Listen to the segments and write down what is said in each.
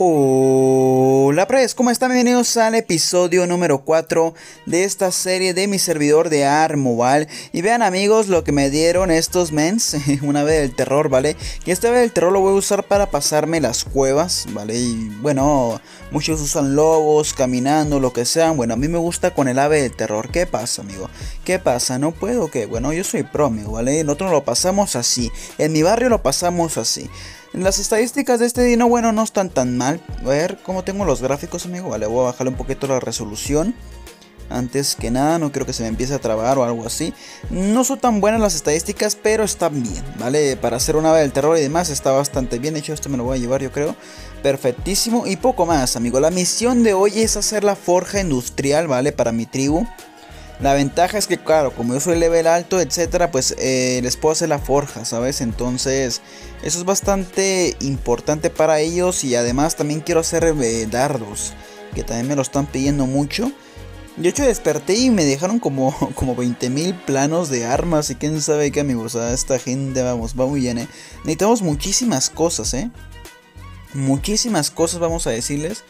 Hola pres, ¿cómo están? Bienvenidos al episodio número 4 de esta serie de mi servidor de ¿vale? Y vean amigos lo que me dieron estos mens, una vez del terror, ¿vale? Y esta vez del terror lo voy a usar para pasarme las cuevas, ¿vale? Y bueno, muchos usan lobos, caminando, lo que sean. Bueno, a mí me gusta con el ave del terror. ¿Qué pasa, amigo? ¿Qué pasa? ¿No puedo? que Bueno, yo soy pro, ¿vale? Nosotros lo pasamos así. En mi barrio lo pasamos así. Las estadísticas de este Dino, bueno, no están tan mal. A ver cómo tengo los gráficos, amigo. Vale, voy a bajarle un poquito la resolución. Antes que nada, no creo que se me empiece a trabar o algo así. No son tan buenas las estadísticas, pero están bien, ¿vale? Para hacer una ave del terror y demás está bastante bien. De hecho, esto me lo voy a llevar, yo creo. Perfectísimo. Y poco más, amigo. La misión de hoy es hacer la forja industrial, ¿vale? Para mi tribu. La ventaja es que, claro, como yo soy level alto, etcétera, pues eh, les puedo hacer la forja, ¿sabes? Entonces, eso es bastante importante para ellos. Y además, también quiero hacer eh, dardos, que también me lo están pidiendo mucho. De hecho, desperté y me dejaron como, como 20.000 planos de armas. Y quién sabe qué, amigos. A esta gente, vamos, va muy bien, ¿eh? Necesitamos muchísimas cosas, ¿eh? Muchísimas cosas, vamos a decirles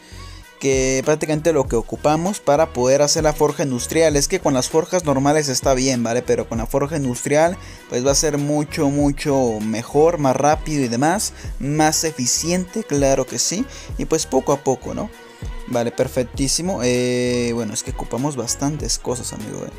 que prácticamente lo que ocupamos para poder hacer la forja industrial. Es que con las forjas normales está bien, ¿vale? Pero con la forja industrial pues va a ser mucho, mucho mejor, más rápido y demás. Más eficiente, claro que sí. Y pues poco a poco, ¿no? Vale, perfectísimo. Eh, bueno, es que ocupamos bastantes cosas, amigo. ¿eh?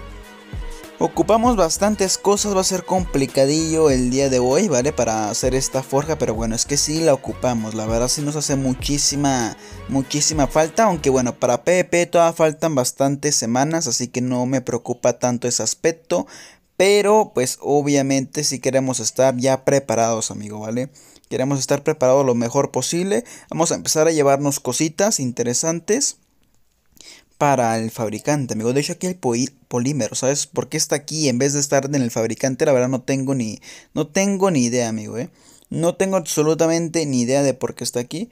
Ocupamos bastantes cosas, va a ser complicadillo el día de hoy, ¿vale? Para hacer esta forja, pero bueno, es que sí la ocupamos, la verdad sí nos hace muchísima, muchísima falta, aunque bueno, para PvP todavía faltan bastantes semanas, así que no me preocupa tanto ese aspecto, pero pues obviamente si queremos estar ya preparados, amigo, ¿vale? Queremos estar preparados lo mejor posible, vamos a empezar a llevarnos cositas interesantes para el fabricante, amigo. De hecho, aquí el polímero, ¿sabes por qué está aquí en vez de estar en el fabricante? La verdad no tengo ni, no tengo ni idea, amigo, ¿eh? No tengo absolutamente ni idea de por qué está aquí.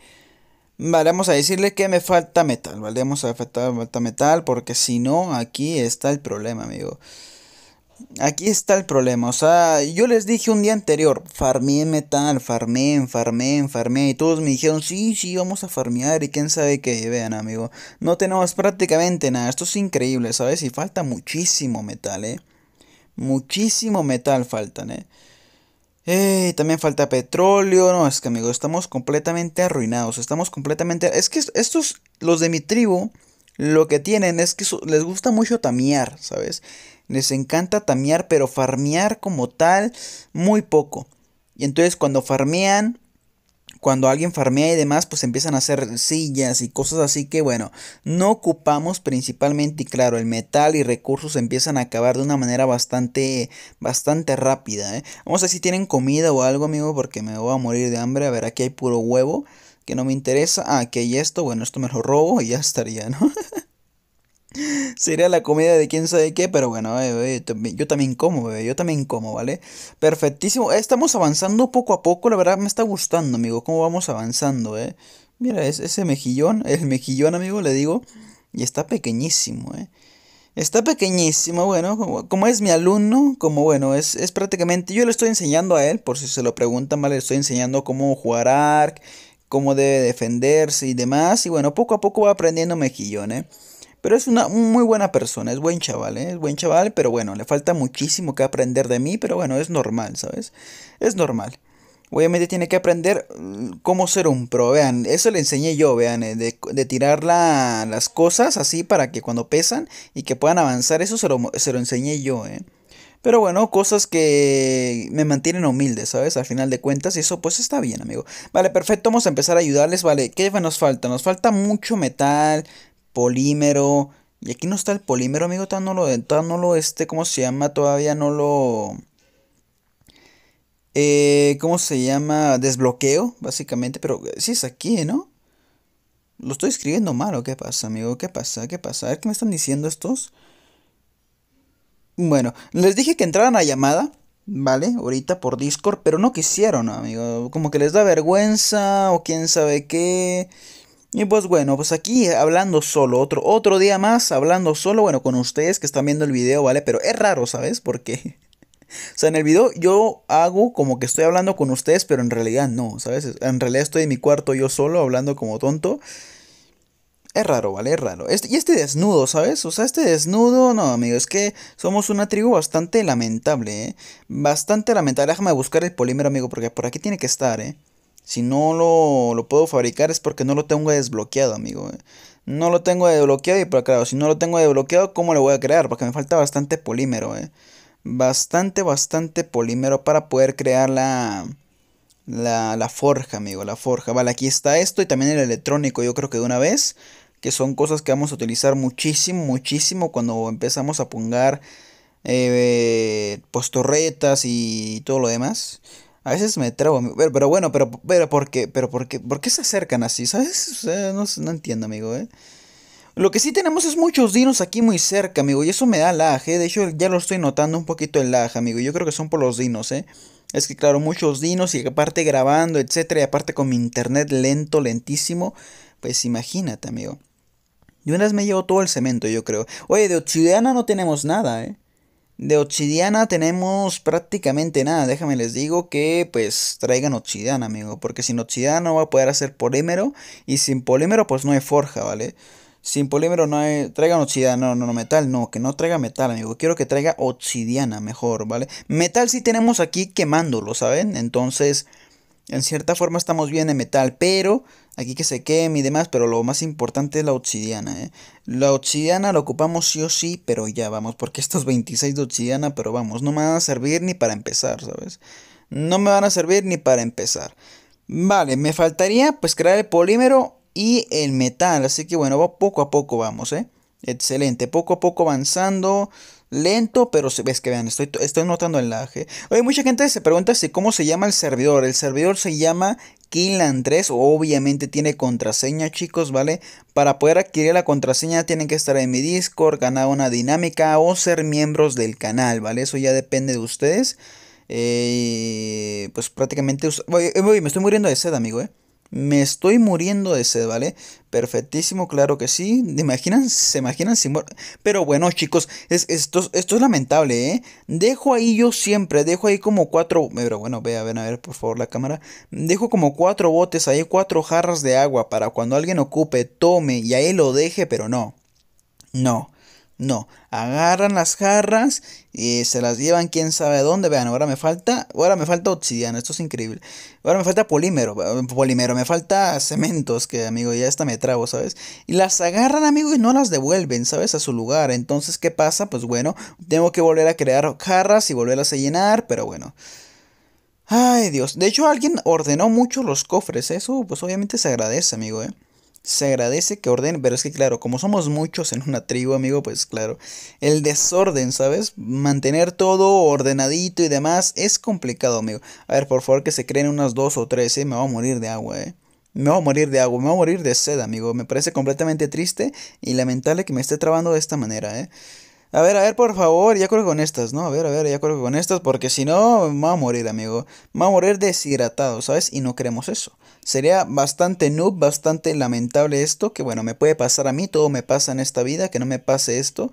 Vale, vamos a decirle que me falta metal, ¿vale? Vamos a faltar falta metal porque si no, aquí está el problema, amigo aquí está el problema. O sea, yo les dije un día anterior, farmeé metal, farmé, farmé, farmeé Y todos me dijeron, sí, sí, vamos a farmear. Y quién sabe qué. Vean, amigo, no tenemos prácticamente nada. Esto es increíble, ¿sabes? Y falta muchísimo metal, ¿eh? Muchísimo metal faltan, ¿eh? Eh, también falta petróleo. No, es que, amigo, estamos completamente arruinados. Estamos completamente... Es que estos, los de mi tribu, lo que tienen es que les gusta mucho tamear, ¿sabes? Les encanta tamear, pero farmear como tal, muy poco. Y entonces cuando farmean, cuando alguien farmea y demás, pues empiezan a hacer sillas y cosas así que bueno, no ocupamos principalmente y claro, el metal y recursos empiezan a acabar de una manera bastante, bastante rápida. ¿eh? Vamos a ver si tienen comida o algo, amigo, porque me voy a morir de hambre. A ver, aquí hay puro huevo que no me interesa. Ah, aquí hay esto, bueno, esto me lo robo y ya estaría, ¿no? Sería la comida de quién sabe qué, pero bueno, eh, eh, yo también como, yo también como, ¿vale? Perfectísimo. Eh, estamos avanzando poco a poco, la verdad me está gustando, amigo, cómo vamos avanzando, ¿eh? Mira, ese mejillón, el mejillón, amigo, le digo, y está pequeñísimo, ¿eh? Está pequeñísimo, bueno, como, es mi alumno, como bueno, es, es, prácticamente, yo le estoy enseñando a él, por si se lo preguntan, ¿vale? Le estoy enseñando cómo jugar ARC, cómo debe defenderse y demás, y bueno, poco a poco va aprendiendo mejillón, ¿eh? Pero es una muy buena persona, es buen chaval, ¿eh? es buen chaval, pero bueno, le falta muchísimo que aprender de mí, pero bueno, es normal, ¿sabes? Es normal. Obviamente tiene que aprender mm, cómo ser un pro, vean, eso le enseñé yo, vean, eh, de, de tirar las cosas así para que cuando pesan y que puedan avanzar, eso se lo, se lo enseñé yo, ¿eh? Pero bueno, cosas que me mantienen humilde, ¿sabes? Al final de cuentas, y eso pues está bien, amigo. Vale, perfecto, vamos a empezar a ayudarles, ¿vale? ¿Qué nos falta? Nos falta mucho metal, polímero. Y aquí no está el polímero, amigo. Todavía no lo, no lo, este, ¿cómo se llama? Todavía no lo... Eh, ¿Cómo se llama? Desbloqueo, básicamente. Pero eh, sí es aquí, ¿no? ¿Lo estoy escribiendo mal o qué pasa, amigo? ¿Qué pasa? ¿Qué pasa? A ver qué me están diciendo estos. Bueno, les dije que entraran a llamada, ¿vale? Ahorita por Discord, pero no quisieron, amigo. Como que les da vergüenza o quién sabe qué. Y pues bueno, pues aquí eh, hablando solo, otro, otro día más hablando solo, bueno, con ustedes que están viendo el video, ¿vale? Pero es raro, ¿sabes? Porque... O sea, en el video yo hago como que estoy hablando con ustedes, pero en realidad no, ¿sabes? En realidad estoy en mi cuarto yo solo hablando como tonto. Es raro, ¿vale? Es raro. Este, y este desnudo, ¿sabes? O sea, este desnudo, no, amigo, es que somos una tribu bastante lamentable, ¿eh? Bastante lamentable. Déjame buscar el polímero, amigo, porque por aquí tiene que estar, ¿eh? Si no lo, puedo fabricar es porque no lo tengo desbloqueado, amigo. No lo tengo desbloqueado y por claro, si no lo tengo desbloqueado, ¿cómo lo voy a crear? Porque me falta bastante polímero, eh. Bastante, bastante polímero para poder crear la, la, forja, amigo, la forja. Vale, aquí está esto y también el electrónico, yo creo que de una vez. Que son cosas que vamos a utilizar muchísimo, muchísimo cuando empezamos a pongar eh, postorretas y todo lo demás. A veces me trabo, pero, pero bueno, pero, pero ¿por qué? Pero por qué, se acercan así? ¿Sabes? no, entiendo, amigo, ¿eh? Lo que sí tenemos es muchos dinos aquí muy cerca, amigo, y eso me da lag, ¿eh? De hecho, ya lo estoy notando un poquito el lag, amigo. Yo creo que son por los dinos, ¿eh? Es que, claro, muchos dinos y aparte grabando, etcétera, y aparte con mi internet lento, lentísimo. Pues imagínate, amigo. Y una vez me llevo todo el cemento, yo creo. Oye, de Ochidiana no tenemos nada, ¿eh? De obsidiana tenemos prácticamente nada. Déjame les digo que pues traigan obsidiana, amigo. Porque sin obsidiana no va a poder hacer polímero. Y sin polímero pues no hay forja, ¿vale? Sin polímero no hay... Traigan obsidiana, no, no, no, metal, no. Que no traiga metal, amigo. Quiero que traiga obsidiana mejor, ¿vale? Metal sí tenemos aquí quemándolo, ¿saben? Entonces, en cierta forma estamos bien en metal. Pero aquí que se queme y demás, pero lo más importante es la obsidiana. ¿eh? La obsidiana la ocupamos sí o sí, pero ya vamos, porque estos 26 de obsidiana, pero vamos, no me van a servir ni para empezar, ¿sabes? No me van a servir ni para empezar. Vale, me faltaría pues crear el polímero y el metal, así que bueno, poco a poco vamos, ¿eh? Excelente, poco a poco avanzando lento, pero ves que vean, estoy, estoy notando el laje. Oye, mucha gente se pregunta si cómo se llama el servidor. El servidor se llama killan 3, obviamente tiene contraseña, chicos, ¿vale? Para poder adquirir la contraseña tienen que estar en mi Discord, ganar una dinámica o ser miembros del canal, ¿vale? Eso ya depende de ustedes. Eh, pues prácticamente... Eh, me estoy muriendo de sed, amigo, ¿eh? Me estoy muriendo de sed, ¿vale? Perfectísimo, claro que sí. imaginan? ¿Se imaginan sin Pero bueno, chicos, es, esto, esto es lamentable, ¿eh? Dejo ahí yo siempre, dejo ahí como cuatro... Pero bueno, vea a a ver, por favor, la cámara. Dejo como cuatro botes ahí, cuatro jarras de agua para cuando alguien ocupe, tome y ahí lo deje, pero no. No. No, agarran las jarras y se las llevan quién sabe dónde. Vean, ahora me falta, ahora me falta obsidiana, esto es increíble. Ahora me falta polímero, eh, polímero, me falta cementos, que amigo, ya esta me trabo, ¿sabes? Y las agarran, amigo, y no las devuelven, ¿sabes? A su lugar. Entonces, ¿qué pasa? Pues bueno, tengo que volver a crear jarras y volverlas a llenar, pero bueno. Ay, Dios. De hecho, alguien ordenó mucho los cofres, ¿eh? eso pues obviamente se agradece, amigo, ¿eh? se agradece que ordenen, pero es que claro, como somos muchos en una tribu, amigo, pues claro, el desorden, ¿sabes? Mantener todo ordenadito y demás es complicado, amigo. A ver, por favor, que se creen unas dos o tres, ¿eh? Me voy a morir de agua, ¿eh? Me voy a morir de agua, me voy a morir de sed, amigo. Me parece completamente triste y lamentable que me esté trabando de esta manera, ¿eh? A ver, a ver, por favor, ya creo con estas, ¿no? A ver, a ver, ya creo con estas, porque si no, me va a morir, amigo. Me va a morir deshidratado, ¿sabes? Y no queremos eso. Sería bastante noob, bastante lamentable esto, que bueno, me puede pasar a mí, todo me pasa en esta vida, que no me pase esto.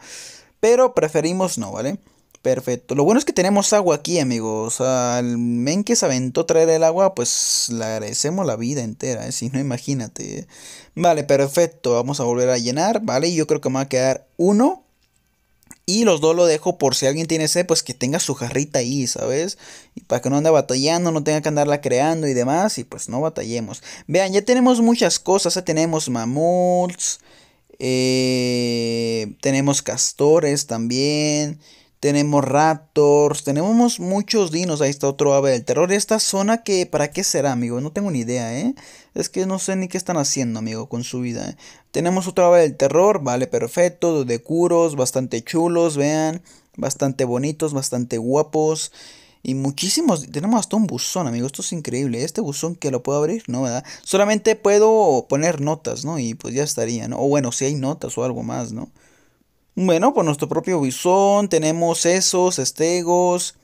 Pero preferimos no, ¿vale? Perfecto. Lo bueno es que tenemos agua aquí, amigos. O sea, el men que se aventó traer el agua, pues le agradecemos la vida entera, ¿eh? si no, imagínate. ¿eh? Vale, perfecto. Vamos a volver a llenar, ¿vale? Y Yo creo que me va a quedar uno. Y los dos lo dejo por si alguien tiene sed, pues que tenga su jarrita ahí, ¿sabes? Y para que no ande batallando, no tenga que andarla creando y demás, y pues no batallemos. Vean, ya tenemos muchas cosas, ya ¿eh? tenemos mamuts, eh, tenemos castores también, tenemos raptors, tenemos muchos dinos, ahí está otro ave del terror. Esta zona que, ¿para qué será, amigo? No tengo ni idea, ¿eh? Es que no sé ni qué están haciendo, amigo, con su vida. ¿eh? Tenemos otra vez el terror, vale, perfecto, de curos, bastante chulos, vean, bastante bonitos, bastante guapos. Y muchísimos, tenemos hasta un buzón, amigo, esto es increíble. Este buzón que lo puedo abrir, ¿no? ¿Verdad? Solamente puedo poner notas, ¿no? Y pues ya estaría, ¿no? O bueno, si hay notas o algo más, ¿no? Bueno, por pues nuestro propio buzón tenemos esos, estegos,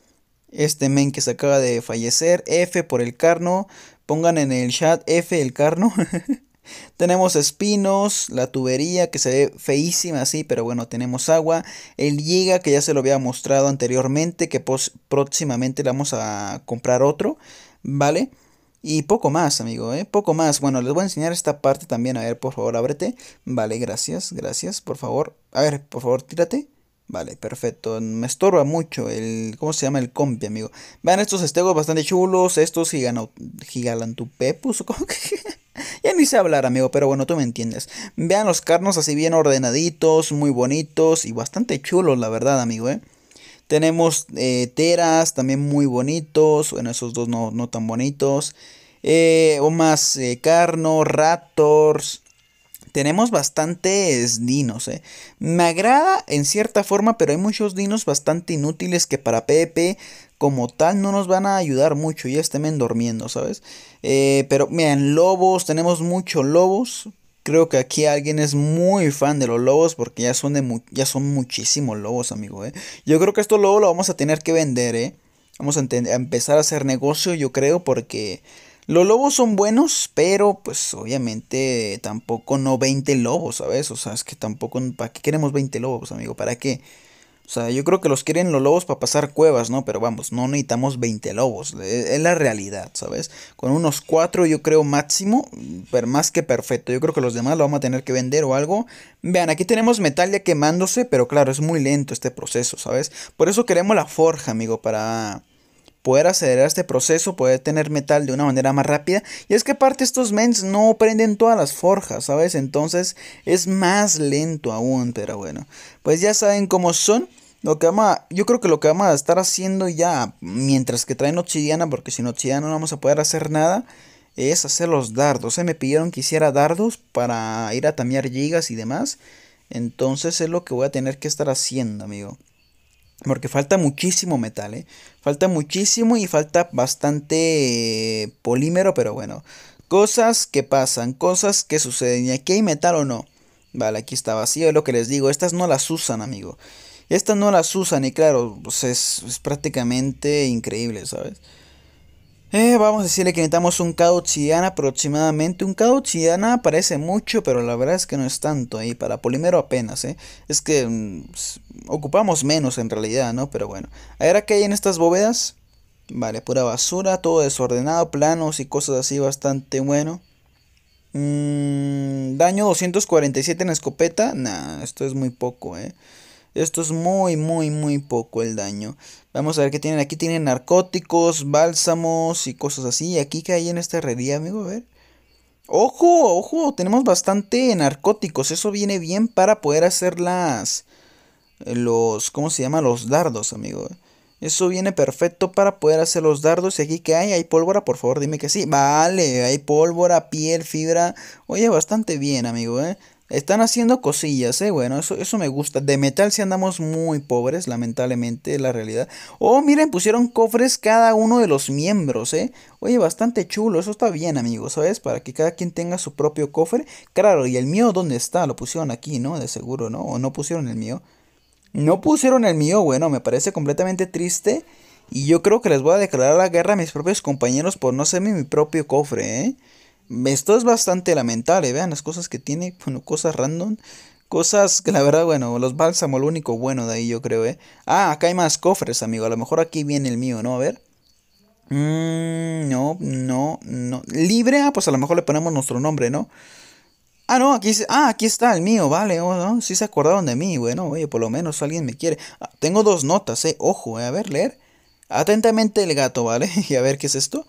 este men que se acaba de fallecer, F por el carno, Pongan en el chat F el carno. tenemos espinos, la tubería que se ve feísima así, pero bueno, tenemos agua. El Giga que ya se lo había mostrado anteriormente, que próximamente le vamos a comprar otro, ¿vale? Y poco más, amigo, ¿eh? Poco más. Bueno, les voy a enseñar esta parte también. A ver, por favor, ábrete. Vale, gracias, gracias, por favor. A ver, por favor, tírate. Vale, perfecto. Me estorba mucho el... ¿Cómo se llama el compi, amigo? Vean estos estegos bastante chulos. Estos gigalantupepus gigalantupepus. ¿Cómo que? ya no hice hablar, amigo, pero bueno, tú me entiendes. Vean los carnos así bien ordenaditos, muy bonitos y bastante chulos, la verdad, amigo, ¿eh? Tenemos eh, teras también muy bonitos. Bueno, esos dos no, tan bonitos. Eh, o más carnos, eh, carno, raptors. Tenemos bastantes dinos, eh. Me agrada en cierta forma, pero hay muchos dinos bastante inútiles que para PvP como tal no nos van a ayudar mucho. Ya estén durmiendo, ¿sabes? Eh, pero miren, lobos, tenemos muchos lobos. Creo que aquí alguien es muy fan de los lobos porque ya son, ya son muchísimos lobos, amigo. Eh. Yo creo que estos lobos los vamos a tener que vender, ¿eh? Vamos a empezar a hacer negocio, yo creo, porque los lobos son buenos, pero pues obviamente tampoco no 20 lobos, ¿sabes? O sea, es que tampoco, ¿para qué queremos 20 lobos, amigo? ¿Para qué? O sea, yo creo que los quieren los lobos para pasar cuevas, ¿no? Pero vamos, no necesitamos 20 lobos, e, es la realidad, ¿sabes? Con unos 4 yo creo máximo, pero más que perfecto. Yo creo que los demás lo vamos a tener que vender o algo. Vean, aquí tenemos metal ya quemándose, pero claro, es muy lento este proceso, ¿sabes? Por eso queremos la forja, amigo, para poder acelerar este proceso, poder tener metal de una manera más rápida. Y es que aparte estos mens no prenden todas las forjas, ¿sabes? Entonces es más lento aún, pero bueno. Pues ya saben cómo son. Lo que yo creo que lo que vamos a estar haciendo ya, mientras que traen obsidiana, porque sin obsidiana no vamos a poder hacer nada, es hacer los dardos. Se eh, me pidieron que hiciera dardos para ir a tamear gigas y demás. Entonces es lo que voy a tener que estar haciendo, amigo. Porque falta muchísimo metal, ¿eh? Falta muchísimo y falta bastante eh, polímero, pero bueno. Cosas que pasan, cosas que suceden. ¿Y aquí hay metal o no? Vale, aquí está vacío, es lo que les digo. Estas no las usan, amigo. Estas no las usan y claro, pues es, es prácticamente increíble, ¿sabes? Eh, vamos a decirle que necesitamos un cauchillana aproximadamente. Un cauchillana parece mucho, pero la verdad es que no es tanto ahí. Para polímero apenas, ¿eh? Es que mm, ocupamos menos en realidad, ¿no? Pero bueno. Ahora que hay en estas bóvedas. Vale, pura basura, todo desordenado, planos y cosas así bastante bueno. Mm, daño 247 en escopeta. Nah, esto es muy poco, eh. Esto es muy, muy, muy poco el daño. Vamos a ver qué tienen. Aquí tienen narcóticos, bálsamos y cosas así. Y ¿Aquí qué hay en esta herrería, amigo? A ver. ¡Ojo! ¡Ojo! Tenemos bastante narcóticos. Eso viene bien para poder hacer las... Eh, los... ¿Cómo se llama? Los dardos, amigo. Eso viene perfecto para poder hacer los dardos. ¿Y aquí qué hay? ¿Hay pólvora? Por favor, dime que sí. Vale, hay pólvora, piel, fibra. Oye, bastante bien, amigo, ¿eh? Están haciendo cosillas, eh, bueno, eso, eso me gusta. De metal sí andamos muy pobres, lamentablemente, la realidad. Oh, miren, pusieron cofres cada uno de los miembros, eh. Oye, bastante chulo, eso está bien, amigos, ¿sabes? Para que cada quien tenga su propio cofre. Claro, ¿y el mío dónde está? Lo pusieron aquí, ¿no? De seguro, ¿no? O no pusieron el mío. No pusieron el mío, bueno, me parece completamente triste. Y yo creo que les voy a declarar la guerra a mis propios compañeros por no hacerme mi propio cofre, eh. Esto es bastante lamentable, vean las cosas que tiene, bueno, cosas random. Cosas que la verdad, bueno, los bálsamos, lo único bueno de ahí yo creo, ¿eh? Ah, acá hay más cofres, amigo. A lo mejor aquí viene el mío, ¿no? A ver. Mmm, no, no, no. Libre, ah, pues a lo mejor le ponemos nuestro nombre, ¿no? Ah, no, aquí, ah, aquí está el mío, vale. Oh, no, sí se acordaron de mí, bueno, oye, por lo menos alguien me quiere. Ah, tengo dos notas, ¿eh? Ojo, eh, a ver, leer. Atentamente el gato, ¿vale? y a ver, ¿qué es esto?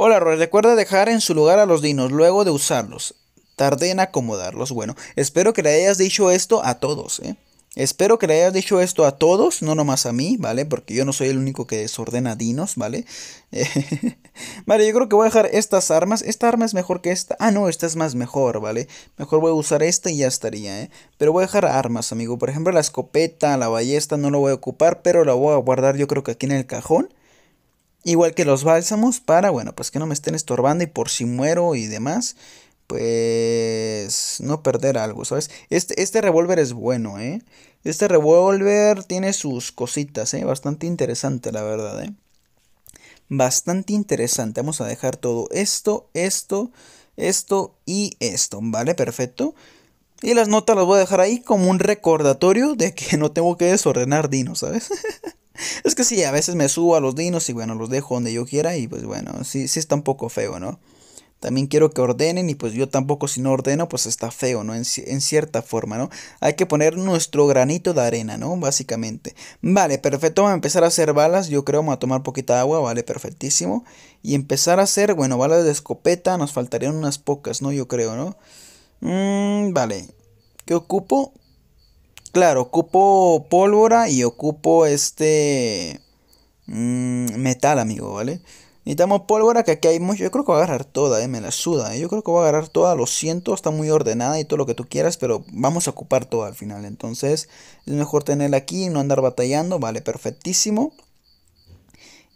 Hola, Roy. Recuerda dejar en su lugar a los dinos luego de usarlos. Tardé en acomodarlos. Bueno, espero que le hayas dicho esto a todos, ¿eh? Espero que le hayas dicho esto a todos, no nomás a mí, ¿vale? Porque yo no soy el único que desordena dinos, ¿vale? vale, yo creo que voy a dejar estas armas. Esta arma es mejor que esta. Ah, no, esta es más mejor, ¿vale? Mejor voy a usar esta y ya estaría, ¿eh? Pero voy a dejar armas, amigo. Por ejemplo, la escopeta, la ballesta, no lo voy a ocupar, pero la voy a guardar yo creo que aquí en el cajón. Igual que los bálsamos para, bueno, pues que no me estén estorbando y por si muero y demás, pues no perder algo, ¿sabes? Este, este revólver es bueno, ¿eh? Este revólver tiene sus cositas, ¿eh? Bastante interesante, la verdad, ¿eh? Bastante interesante. Vamos a dejar todo esto, esto, esto y esto, ¿vale? Perfecto. Y las notas las voy a dejar ahí como un recordatorio de que no tengo que desordenar Dino, ¿sabes? es que sí, a veces me subo a los dinos y bueno, los dejo donde yo quiera y pues bueno, sí, sí está un poco feo, ¿no? También quiero que ordenen y pues yo tampoco si no ordeno pues está feo, ¿no? En, cierta forma, ¿no? Hay que poner nuestro granito de arena, ¿no? Básicamente. Vale, perfecto. Vamos a empezar a hacer balas. Yo creo vamos a tomar poquita agua, vale, perfectísimo. Y empezar a hacer, bueno, balas de escopeta. Nos faltarían unas pocas, ¿no? Yo creo, ¿no? Mm, vale. ¿Qué ocupo? Claro, ocupo pólvora y ocupo este mm, metal, amigo, ¿vale? Necesitamos pólvora, que aquí hay mucho. Yo creo que voy a agarrar toda, eh, me la suda. Eh. Yo creo que voy a agarrar toda, lo siento, está muy ordenada y todo lo que tú quieras, pero vamos a ocupar toda al final. Entonces, es mejor tenerla aquí y no andar batallando, vale, perfectísimo.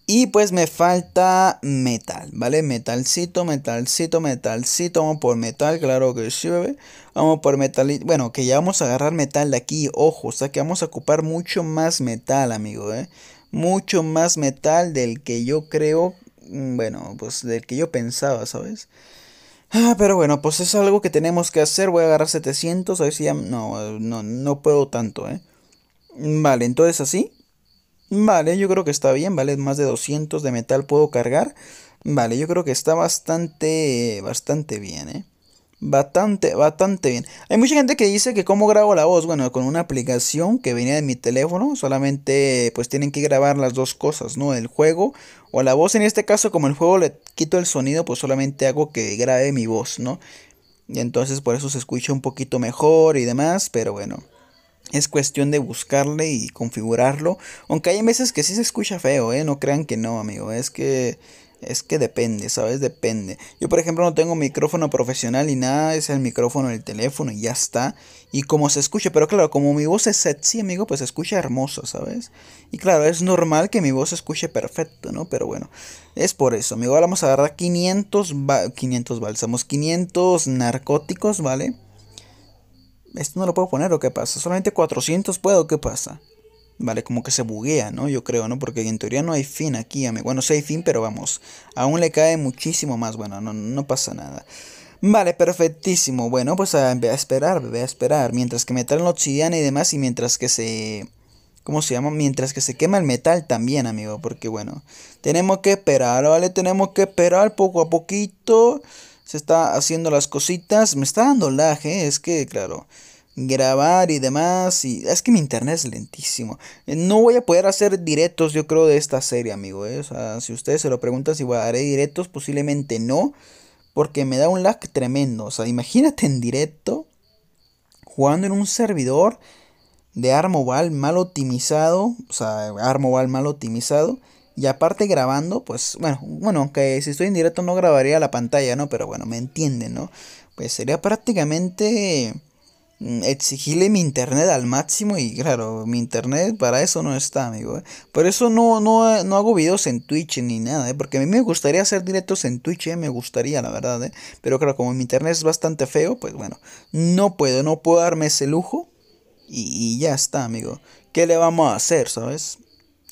Y pues me falta metal, ¿vale? Metalcito, metalcito, metalcito. Vamos por metal, claro que sí, bebé. Vamos por metal. Bueno, que ya vamos a agarrar metal de aquí, ojo. O sea que vamos a ocupar mucho más metal, amigo, ¿eh? Mucho más metal del que yo creo. Mm, bueno, pues del que yo pensaba, ¿sabes? Ah, pero bueno, pues es algo que tenemos que hacer. Voy a agarrar 700, a ver si ya... No, no, no puedo tanto, ¿eh? Vale, entonces así. Vale, yo creo que está bien, vale, más de 200 de metal puedo cargar. Vale, yo creo que está bastante, bastante bien, ¿eh? Bastante, bastante bien. Hay mucha gente que dice que cómo grabo la voz. Bueno, con una aplicación que venía de mi teléfono. Solamente pues tienen que grabar las dos cosas, ¿no? El juego o la voz. En este caso, como el juego le quito el sonido, pues solamente hago que grabe mi voz, ¿no? Y entonces por eso se escucha un poquito mejor y demás. Pero bueno. Es cuestión de buscarle y configurarlo. Aunque hay veces que sí se escucha feo, ¿eh? No crean que no, amigo. Es que es que depende, ¿sabes? Depende. Yo, por ejemplo, no tengo micrófono profesional y nada, es el micrófono del teléfono y ya está. Y como se escucha, pero claro, como mi voz es sexy, amigo, pues se escucha hermoso, ¿sabes? Y claro, es normal que mi voz se escuche perfecto, ¿no? Pero bueno, es por eso, amigo. Ahora vamos a agarrar 500, 500 bálsamos, 500 narcóticos, ¿vale? esto no lo puedo poner o qué pasa, solamente 400 puedo, ¿qué pasa? Vale, como que se buguea, ¿no? Yo creo, ¿no? Porque en teoría no hay fin aquí, amigo. Bueno, sí hay fin, pero vamos, aún le cae muchísimo más. Bueno, no, no pasa nada. Vale, perfectísimo. Bueno, pues a, ah, a esperar, voy a esperar. Mientras que metan traen la obsidiana y demás y mientras que se... ¿Cómo se llama? Mientras que se quema el metal también, amigo. Porque bueno, tenemos que esperar, ¿vale? Tenemos que esperar poco a poquito se está haciendo las cositas. Me está dando lag, es que, claro, grabar y demás. Y es que mi internet es lentísimo. Eh, no voy a poder hacer directos, yo creo, de esta serie, amigo. Eh, o sea, si ustedes se lo preguntan si haré directos, posiblemente no. Porque me da un lag tremendo. O sea, imagínate en directo jugando en un servidor de Armoval mal optimizado. O sea, Armoval mal optimizado. Y aparte grabando, pues bueno, bueno, aunque si estoy en directo no grabaría la pantalla, ¿no? Pero bueno, me entienden, ¿no? Pues sería prácticamente mm, exigirle mi internet al máximo y claro, mi internet para eso no está, amigo. ¿eh? Por eso no, no, no, hago videos en Twitch ni nada, ¿eh? porque a mí me gustaría hacer directos en Twitch, ¿eh? me gustaría, la verdad. eh Pero claro, como mi internet es bastante feo, pues bueno, no puedo, no puedo darme ese lujo y, y ya está, amigo. ¿Qué le vamos a hacer, sabes?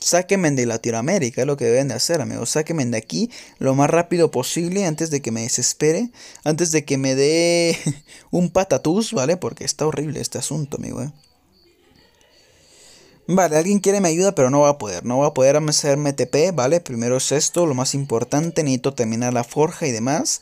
Sáquenme de Latinoamérica, es lo que deben de hacer, amigos. Sáquenme de aquí lo más rápido posible antes de que me desespere, antes de que me dé un patatús, ¿vale? Porque está horrible este asunto, amigo. Eh. Vale, alguien quiere me ayuda, pero no va a poder. No va a poder hacerme TP, ¿vale? Primero es esto, lo más importante. Necesito terminar la forja y demás.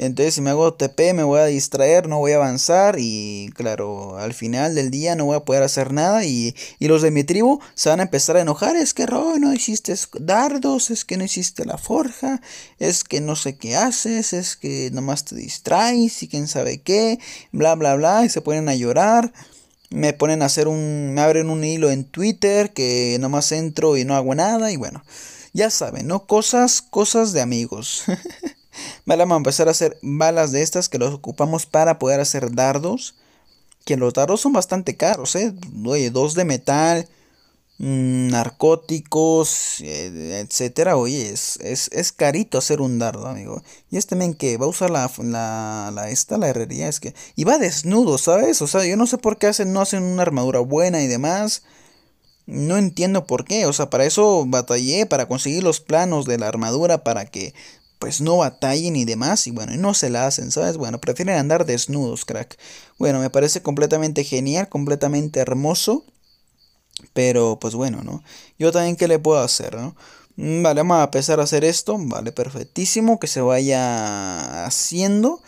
Entonces si me hago TP me voy a distraer, no voy a avanzar y claro, al final del día no voy a poder hacer nada y, los de mi tribu se van a empezar a enojar, es que robo, no hiciste dardos, es que no hiciste la forja, es que no sé qué haces, es que nomás te distraes y quién sabe qué, bla bla bla, y se ponen a llorar. Me ponen a hacer un. Me abren un hilo en Twitter que nomás entro y no hago nada. Y bueno, ya saben, ¿no? Cosas, cosas de amigos. Vamos a empezar a hacer balas de estas que los ocupamos para poder hacer dardos. Que los dardos son bastante caros, ¿eh? Oye, dos de metal, mm, narcóticos, eh, etcétera. Oye, es, es, carito hacer un dardo, amigo. Y este men que va a usar la, la, esta, la herrería, es que... Y va desnudo, ¿sabes? O sea, yo no sé por qué hacen, no hacen una armadura buena y demás. No entiendo por qué, o sea, para eso batallé, para conseguir los planos de la armadura, para que pues no batallen y demás, y bueno, no se la hacen, ¿sabes? Bueno, prefieren andar desnudos, crack. Bueno, me parece completamente genial, completamente hermoso, pero pues bueno, ¿no? Yo también, ¿qué le puedo hacer, no? Mm, vale, vamos a empezar a hacer esto, vale, perfectísimo, que se vaya haciendo,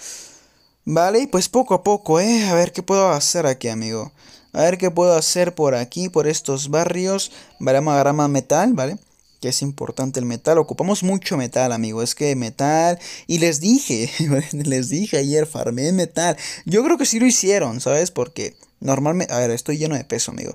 vale, y pues poco a poco, ¿eh? A ver qué puedo hacer aquí, amigo. A ver qué puedo hacer por aquí, por estos barrios. Vale, vamos a agarrar más metal, ¿vale? que es importante el metal. Ocupamos mucho metal, amigo. Es que metal. Y les dije, les dije ayer, farmé metal. Yo creo que sí lo hicieron, ¿sabes? Porque normalmente. A ver, estoy lleno de peso, amigo.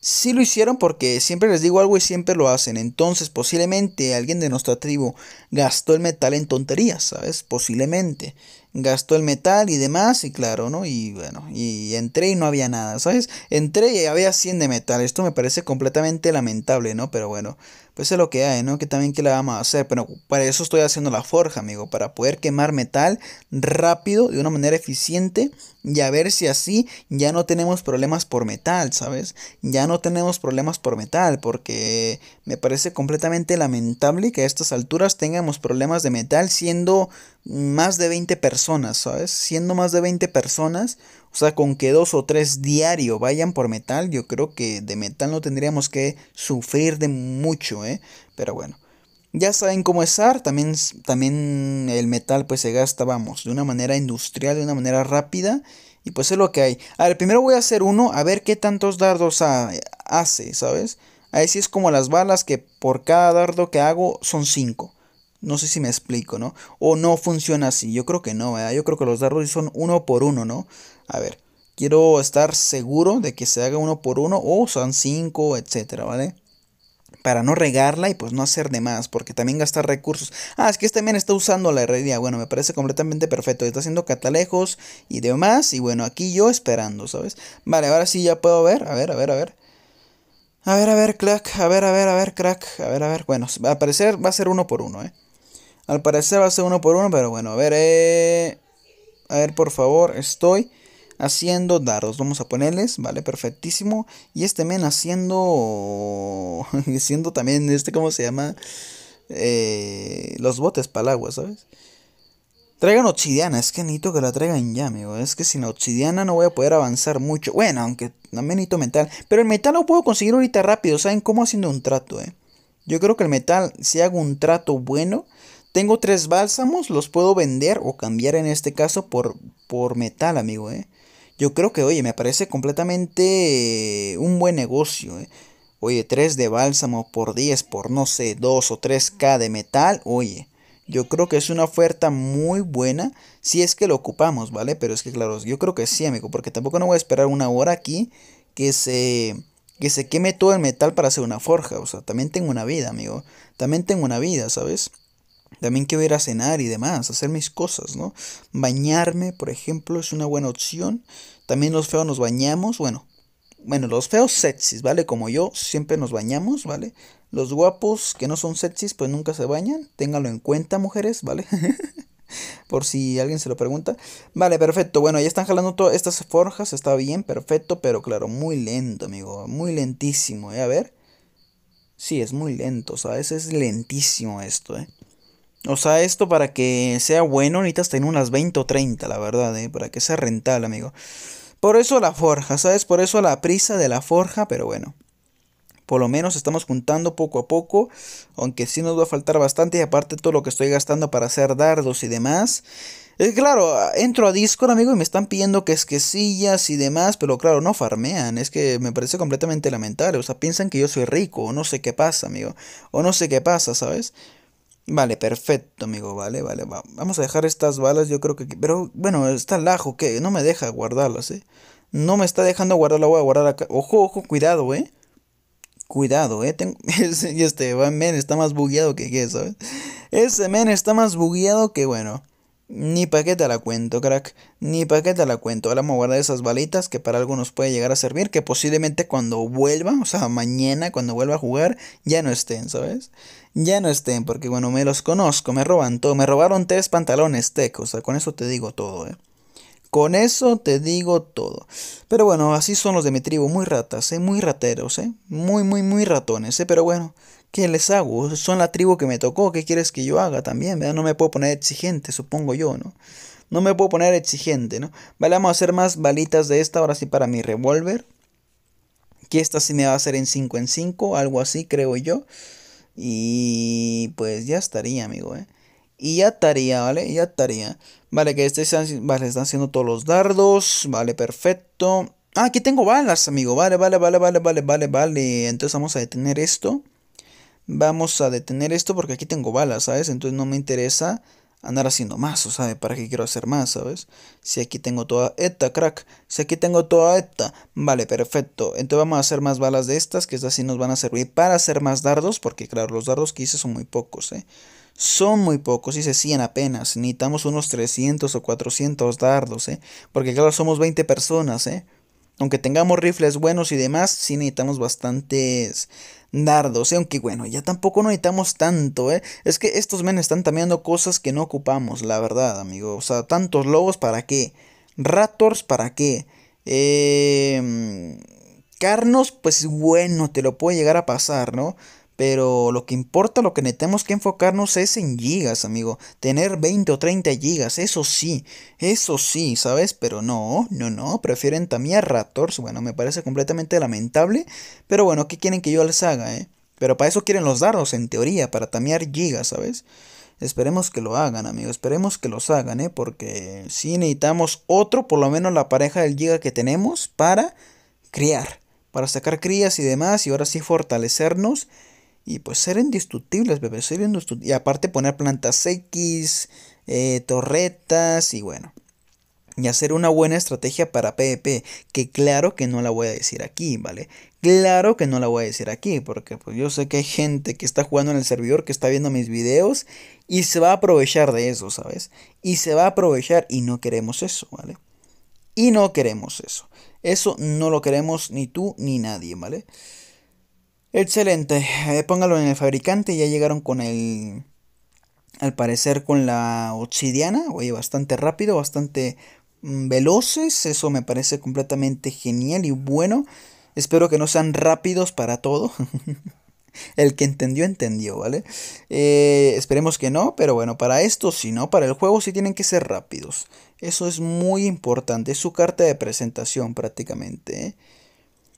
Sí lo hicieron porque siempre les digo algo y siempre lo hacen. Entonces, posiblemente alguien de nuestra tribu gastó el metal en tonterías, ¿sabes? Posiblemente. Gastó el metal y demás, y claro, ¿no? Y bueno, y entré y no había nada, ¿sabes? Entré y había 100 de metal. Esto me parece completamente lamentable, ¿no? Pero bueno pues es lo que hay, ¿no? Que también que la vamos a hacer, pero para eso estoy haciendo la forja, amigo, para poder quemar metal rápido, de una manera eficiente, y a ver si así ya no tenemos problemas por metal, ¿sabes? Ya no tenemos problemas por metal, porque me parece completamente lamentable que a estas alturas tengamos problemas de metal siendo más de 20 personas, ¿sabes? Siendo más de 20 personas, o sea, con que dos o tres diario vayan por metal, yo creo que de metal no tendríamos que sufrir de mucho, ¿eh? Pero bueno. Ya saben cómo es SAR, también, también el metal pues se gasta, vamos, de una manera industrial, de una manera rápida. Y pues es lo que hay. A ver, primero voy a hacer uno, a ver qué tantos dardos hace, ¿sabes? Ahí sí es como las balas que por cada dardo que hago son cinco. No sé si me explico, ¿no? O no funciona así. Yo creo que no, ¿verdad? Yo creo que los dardos son uno por uno, ¿no? a ver, quiero estar seguro de que se haga uno por uno o son cinco, etcétera, ¿vale? Para no regarla y pues no hacer de más, porque también gasta recursos. Ah, es que este está usando la herrería. Bueno, me parece completamente perfecto. Está haciendo catalejos y demás. Y bueno, aquí yo esperando, ¿sabes? Vale, ahora sí ya puedo ver. A ver, a ver, a ver. A ver, a ver, crack, a ver, a ver, a ver, crack, a ver, a ver. Bueno, al parecer va a ser uno por uno, ¿eh? Al parecer va a ser uno por uno, pero bueno, a ver, eh... A ver, por favor, estoy haciendo dardos, Vamos a ponerles, vale, perfectísimo. Y este men haciendo. haciendo también, este, ¿cómo se llama? Eh, los botes para agua, ¿sabes? Traigan obsidiana, es que necesito que la traigan ya, amigo. Es que sin la obsidiana no voy a poder avanzar mucho. Bueno, aunque también necesito metal. Pero el metal lo puedo conseguir ahorita rápido, ¿saben cómo? Haciendo un trato, eh. Yo creo que el metal, si hago un trato bueno, tengo tres bálsamos, los puedo vender o cambiar en este caso por, por metal, amigo, ¿eh? Yo creo que, oye, me parece completamente eh, un buen negocio. Eh. Oye, 3 de bálsamo por 10, por no sé, 2 o 3K de metal. Oye, yo creo que es una oferta muy buena si es que lo ocupamos, ¿vale? Pero es que, claro, yo creo que sí, amigo, porque tampoco no voy a esperar una hora aquí que se, que se queme todo el metal para hacer una forja. O sea, también tengo una vida, amigo. También tengo una vida, ¿sabes? También quiero ir a cenar y demás, hacer mis cosas, ¿no? Bañarme, por ejemplo, es una buena opción. También los feos nos bañamos, bueno. Bueno, los feos sexys, ¿vale? Como yo, siempre nos bañamos, ¿vale? Los guapos que no son sexys, pues nunca se bañan. Ténganlo en cuenta, mujeres, ¿vale? por si alguien se lo pregunta. Vale, perfecto. Bueno, ya están jalando todas estas forjas. Está bien, perfecto. Pero claro, muy lento, amigo. Muy lentísimo, ¿eh? A ver. Sí, es muy lento. ¿sabes? Es lentísimo esto, ¿eh? O sea, esto para que sea bueno necesitas en unas 20 o 30, la verdad, eh, para que sea rentable, amigo. Por eso la forja, ¿sabes? Por eso la prisa de la forja, pero bueno. Por lo menos estamos juntando poco a poco, aunque sí nos va a faltar bastante, y aparte todo lo que estoy gastando para hacer dardos y demás. Eh, claro, entro a Discord, amigo, y me están pidiendo que es que y demás, pero claro, no farmean, es que me parece completamente lamentable, o sea, piensan que yo soy rico, o no sé qué pasa, amigo, o no sé qué pasa, ¿sabes? Vale, perfecto, amigo. Vale, vale. Vamos a dejar estas balas, yo creo que... Pero bueno, está lajo, que no me deja guardarlas, ¿eh? No me está dejando Guardarlas, voy a guardar acá. Ojo, ojo, cuidado, ¿eh? Cuidado, ¿eh? Y este men está más bugueado que qué, ¿sabes? Ese men está más bugueado que, bueno... Ni pa' qué te la cuento, crack. Ni pa' qué te la cuento. Ahora vamos a guardar esas balitas que para algunos puede llegar a servir. Que posiblemente cuando vuelva, o sea, mañana, cuando vuelva a jugar, ya no estén, ¿sabes? ya no estén, porque bueno, me los conozco, me roban todo, me robaron tres pantalones tecos, o sea, con eso te digo todo, ¿eh? Con eso te digo todo. Pero bueno, así son los de mi tribu, muy ratas, ¿eh? muy rateros, ¿eh? muy, muy, muy ratones, ¿eh? pero bueno, ¿qué les hago? Son la tribu que me tocó, ¿qué quieres que yo haga también? No me puedo poner exigente, supongo yo, ¿no? No me puedo poner exigente, ¿no? Vale, vamos a hacer más balitas de esta, ahora sí para mi revólver. Que esta sí me va a hacer en 5 en 5, algo así creo yo. Y pues ya estaría, amigo, ¿eh? Y ya estaría, ¿vale? Ya estaría. Vale, que este está están haciendo todos los dardos. Vale, perfecto. Ah, aquí tengo balas, amigo. Vale, vale, vale, vale, vale, vale, vale. Entonces vamos a detener esto. Vamos a detener esto porque aquí tengo balas, ¿sabes? Entonces no me interesa andar haciendo más, o sea, ¿para qué quiero hacer más, sabes? Si aquí tengo toda esta, crack, si aquí tengo toda esta, vale, perfecto. Entonces vamos a hacer más balas de estas, que estas sí nos van a servir para hacer más dardos, porque claro, los dardos que hice son muy pocos, ¿eh? Son muy pocos, hice 100 apenas, necesitamos unos 300 o 400 dardos, ¿eh? Porque claro, somos 20 personas, ¿eh? Aunque tengamos rifles buenos y demás, sí necesitamos bastantes dardos. ¿eh? Aunque bueno, ya tampoco necesitamos tanto, ¿eh? Es que estos men están tameando cosas que no ocupamos, la verdad, amigo. O sea, tantos lobos, ¿para qué? Raptors, ¿para qué? Eh... Carnos, pues bueno, te lo puede llegar a pasar, ¿no? Pero lo que importa, lo que tenemos que enfocarnos es en gigas, amigo. Tener 20 o 30 gigas, eso sí, eso sí, ¿sabes? Pero no, no, no, prefieren tamiar Raptors. Bueno, me parece completamente lamentable. Pero bueno, ¿qué quieren que yo les haga, eh? Pero para eso quieren los dardos, en teoría, para tamear gigas, ¿sabes? Esperemos que lo hagan, amigo. Esperemos que los hagan, ¿eh? Porque si necesitamos otro, por lo menos la pareja del giga que tenemos, para criar. Para sacar crías y demás. Y ahora sí fortalecernos y pues ser indestructibles, bebé, ser indestructibles Y aparte poner plantas X, eh, torretas y bueno. Y hacer una buena estrategia para PvP, que claro que no la voy a decir aquí, ¿vale? Claro que no la voy a decir aquí, porque pues yo sé que hay gente que está jugando en el servidor, que está viendo mis videos y se va a aprovechar de eso, ¿sabes? Y se va a aprovechar y no queremos eso, ¿vale? Y no queremos eso. Eso no lo queremos ni tú ni nadie, ¿vale? Excelente, eh, póngalo en el fabricante, ya llegaron con el, al parecer con la obsidiana, oye, bastante rápido, bastante mm, veloces, eso me parece completamente genial y bueno, espero que no sean rápidos para todo. el que entendió, entendió, ¿vale? Eh, esperemos que no, pero bueno, para esto sí, ¿no? Para el juego sí tienen que ser rápidos. Eso es muy importante, es su carta de presentación prácticamente. ¿eh?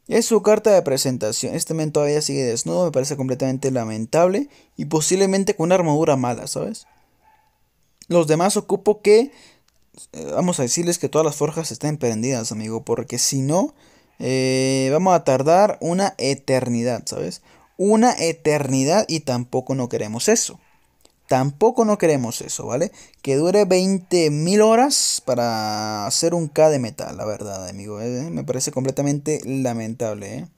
Es su carta de presentación. Este men todavía sigue desnudo, me parece completamente lamentable y posiblemente con una armadura mala, ¿sabes? Los demás ocupo que... Eh, vamos a decirles que todas las forjas estén prendidas, amigo, porque si no, eh, vamos a tardar una eternidad, ¿sabes? Una eternidad y tampoco no queremos eso. Tampoco no queremos eso, ¿vale? Que dure 20.000 horas para hacer un K de metal, la verdad, amigo. ¿eh? Me parece completamente lamentable, ¿eh?